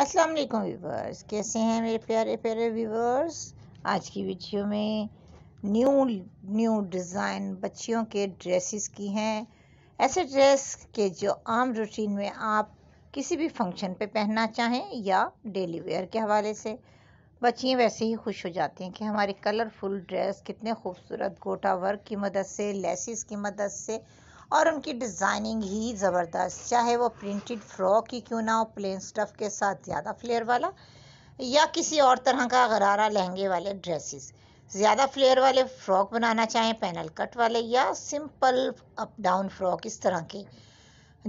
अस्सलाम वालेकुम व्यूवर्स कैसे हैं मेरे प्यारे प्यारे व्यूवर्स आज की वीडियो में न्यू न्यू डिज़ाइन बच्चियों के ड्रेसेस की हैं ऐसे ड्रेस के जो आम रूटीन में आप किसी भी फंक्शन पे पहनना चाहें या डेली वेयर के हवाले से बच्चियाँ वैसे ही खुश हो जाती हैं कि हमारे कलरफुल ड्रेस कितने खूबसूरत गोटा वर्क की मदद से लेसिस की मदद से और उनकी डिज़ाइनिंग ही ज़बरदस्त चाहे वो प्रिंटेड फ्रॉक ही क्यों ना हो प्लेन स्टफ़ के साथ ज़्यादा फ्लेयर वाला या किसी और तरह का गरारा लहंगे वाले ड्रेसेस ज़्यादा फ्लेयर वाले फ्रॉक बनाना चाहें पैनल कट वाले या सिंपल अप डाउन फ्रॉक इस तरह के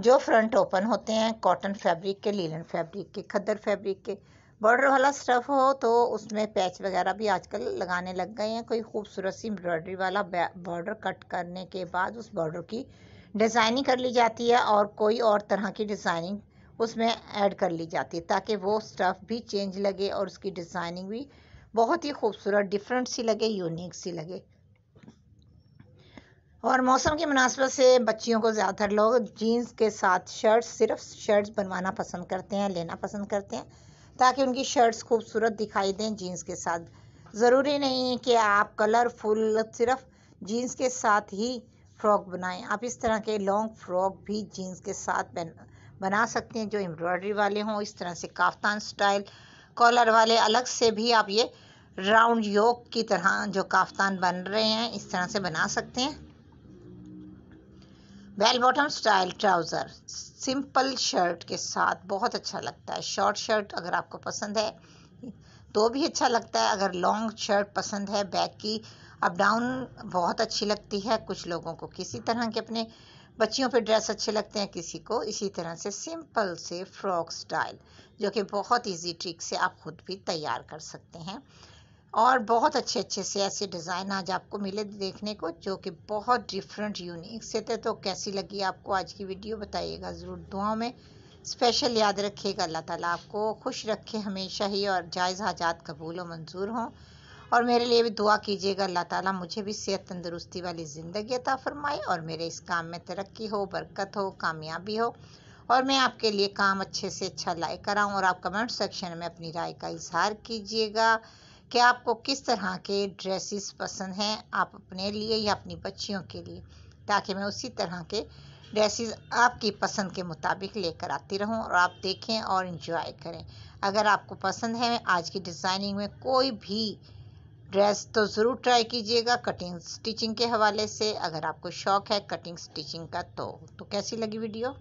जो फ्रंट ओपन होते हैं कॉटन फैब्रिक के लीलन फैब्रिक के खद्दर फैब्रिक के बॉर्डर वाला स्टफ़ हो तो उसमें पैच वगैरह भी आजकल लगाने लग गए हैं कोई खूबसूरत सी एम्ब्रॉयडरी वाला बॉर्डर कट करने के बाद उस बॉर्डर की डिज़ाइनिंग कर ली जाती है और कोई और तरह की डिज़ाइनिंग उसमें ऐड कर ली जाती है ताकि वो स्टफ़ भी चेंज लगे और उसकी डिज़ाइनिंग भी बहुत ही खूबसूरत डिफरेंट सी लगे यूनिक सी लगे और मौसम के मुनासबत से बच्चियों को ज़्यादातर लोग जीन्स के साथ शर्ट्स सिर्फ शर्ट्स बनवाना पसंद करते हैं लेना पसंद करते हैं ताकि उनकी शर्ट्स खूबसूरत दिखाई दें जीन्स के साथ ज़रूरी नहीं कि आप कलरफुल सिर्फ जीन्स के साथ ही फ्रॉक बनाएं आप इस तरह के लॉन्ग फ्रॉक भी जीन्स के साथ बना सकते हैं जो एम्ब्रॉयडरी वाले हों इस तरह से काफ्तान स्टाइल कॉलर वाले अलग से भी आप ये राउंड योग की तरह जो काफ्तान बन रहे हैं इस तरह से बना सकते हैं bell bottom style trouser simple shirt के साथ बहुत अच्छा लगता है शॉर्ट शर्ट अगर आपको पसंद है तो भी अच्छा लगता है अगर लॉन्ग शर्ट पसंद है बैक की अप डाउन बहुत अच्छी लगती है कुछ लोगों को किसी हम्म। तरह के अपने बच्चियों पे ड्रेस अच्छे लगते हैं किसी को इसी तरह से सिंपल से फ्रॉक स्टाइल जो कि बहुत इजी ट्रिक से आप खुद भी तैयार कर सकते हैं और बहुत अच्छे अच्छे से ऐसे डिज़ाइन आज आपको मिले देखने को जो कि बहुत डिफरेंट यूनिक से थे तो कैसी लगी आपको आज की वीडियो बताइएगा ज़रूर दुआओं में स्पेशल याद रखिएगा अल्लाह ताला आपको खुश रखे हमेशा ही और जायज़ हाजात कबूल व मंजूर हों और मेरे लिए भी दुआ कीजिएगा अल्लाह ताला मुझे भी सेहत तंदुरुस्ती वाली ज़िंदगी अता फरमाए और मेरे इस काम में तरक्की हो बरकत हो कामयाबी हो और मैं आपके लिए काम अच्छे से अच्छा लाए कराऊँ और आप कमेंट सेक्शन में अपनी राय का इजहार कीजिएगा कि आपको किस तरह के ड्रेसेस पसंद हैं आप अपने लिए या अपनी बच्चियों के लिए ताकि मैं उसी तरह के ड्रेसेस आपकी पसंद के मुताबिक लेकर आती रहूं और आप देखें और इन्जॉय करें अगर आपको पसंद है आज की डिज़ाइनिंग में कोई भी ड्रेस तो ज़रूर ट्राई कीजिएगा कटिंग स्टिचिंग के हवाले से अगर आपको शौक़ है कटिंग स्टिचिंग का तो तो कैसी लगी वीडियो